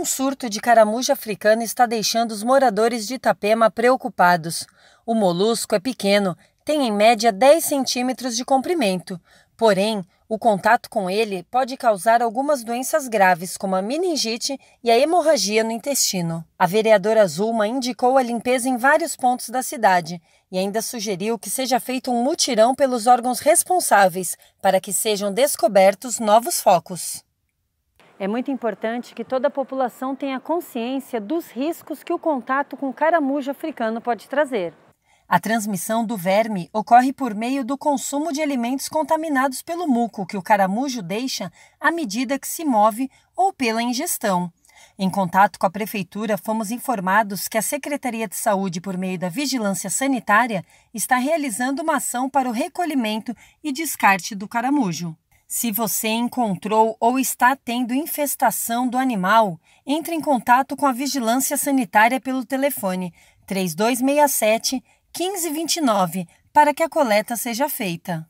Um surto de caramujo africano está deixando os moradores de Itapema preocupados. O molusco é pequeno, tem em média 10 centímetros de comprimento. Porém, o contato com ele pode causar algumas doenças graves, como a meningite e a hemorragia no intestino. A vereadora Zulma indicou a limpeza em vários pontos da cidade e ainda sugeriu que seja feito um mutirão pelos órgãos responsáveis para que sejam descobertos novos focos. É muito importante que toda a população tenha consciência dos riscos que o contato com caramujo africano pode trazer. A transmissão do verme ocorre por meio do consumo de alimentos contaminados pelo muco que o caramujo deixa à medida que se move ou pela ingestão. Em contato com a prefeitura, fomos informados que a Secretaria de Saúde, por meio da Vigilância Sanitária, está realizando uma ação para o recolhimento e descarte do caramujo. Se você encontrou ou está tendo infestação do animal, entre em contato com a Vigilância Sanitária pelo telefone 3267 1529 para que a coleta seja feita.